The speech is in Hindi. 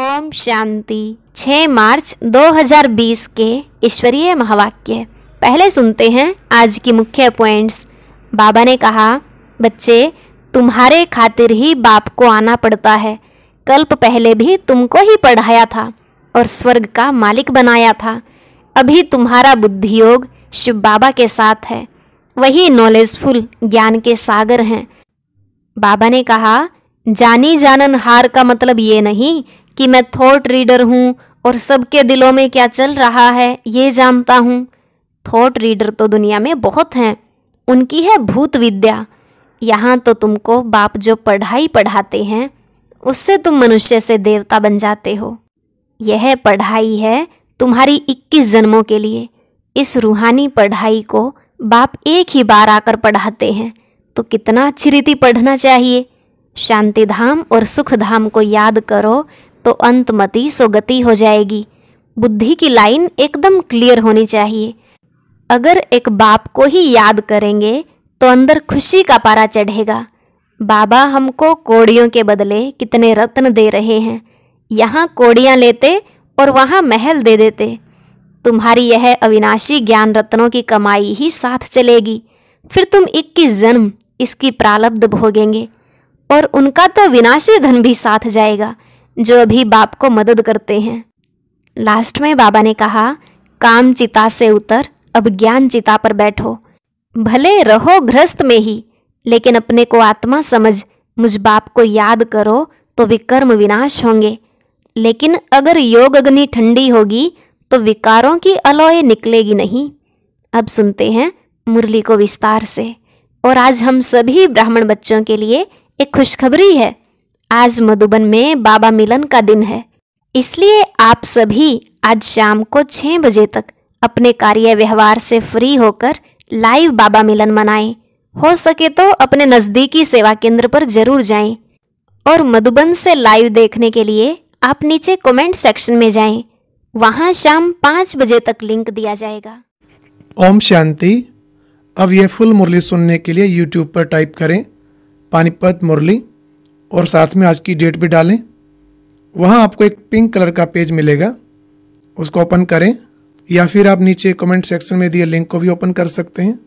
ओम शांति 6 मार्च 2020 के ईश्वरीय महावाक्य पहले सुनते हैं आज की मुख्य पॉइंट्स बाबा ने कहा बच्चे तुम्हारे खातिर ही बाप को आना पड़ता है कल्प पहले भी तुमको ही पढ़ाया था और स्वर्ग का मालिक बनाया था अभी तुम्हारा बुद्धि योग शिव बाबा के साथ है वही नॉलेजफुल ज्ञान के सागर हैं बाबा ने कहा जानी जानन हार का मतलब ये नहीं कि मैं थॉट रीडर हूँ और सबके दिलों में क्या चल रहा है ये जानता हूँ थॉट रीडर तो दुनिया में बहुत हैं उनकी है भूत विद्या यहाँ तो तुमको बाप जो पढ़ाई पढ़ाते हैं उससे तुम मनुष्य से देवता बन जाते हो यह पढ़ाई है तुम्हारी इक्कीस जन्मों के लिए इस रूहानी पढ़ाई को बाप एक ही बार आकर पढ़ाते हैं तो कितना अच्छी रीति पढ़ना चाहिए शांति धाम और सुख धाम को याद करो तो अंतमति सुगति हो जाएगी बुद्धि की लाइन एकदम क्लियर होनी चाहिए अगर एक बाप को ही याद करेंगे तो अंदर खुशी का पारा चढ़ेगा बाबा हमको कोड़ियों के बदले कितने रत्न दे रहे हैं यहाँ कोड़ियाँ लेते और वहाँ महल दे देते तुम्हारी यह अविनाशी ज्ञान रत्नों की कमाई ही साथ चलेगी फिर तुम इक्कीस जन्म इसकी प्रालब्ध भोगेंगे और उनका तो विनाशी धन भी साथ जाएगा जो अभी बाप को मदद करते हैं लास्ट में बाबा ने कहा काम चिता से उतर अब ज्ञान चिता पर बैठो भले रहो ग्रस्त में ही लेकिन अपने को आत्मा समझ मुझ बाप को याद करो तो विकर्म विनाश होंगे लेकिन अगर योग अग्नि ठंडी होगी तो विकारों की अलोय निकलेगी नहीं अब सुनते हैं मुरली को विस्तार से और आज हम सभी ब्राह्मण बच्चों के लिए एक खुशखबरी है आज मधुबन में बाबा मिलन का दिन है इसलिए आप सभी आज शाम को छः बजे तक अपने कार्य व्यवहार से फ्री होकर लाइव बाबा मिलन मनाएं हो सके तो अपने नज़दीकी सेवा केंद्र पर जरूर जाएं और मधुबन से लाइव देखने के लिए आप नीचे कमेंट सेक्शन में जाएं वहां शाम पाँच बजे तक लिंक दिया जाएगा ओम शांति अब यह फुल मुरली सुनने के लिए यूट्यूब पर टाइप करें पानीपत मुरली और साथ में आज की डेट भी डालें वहाँ आपको एक पिंक कलर का पेज मिलेगा उसको ओपन करें या फिर आप नीचे कमेंट सेक्शन में दिए लिंक को भी ओपन कर सकते हैं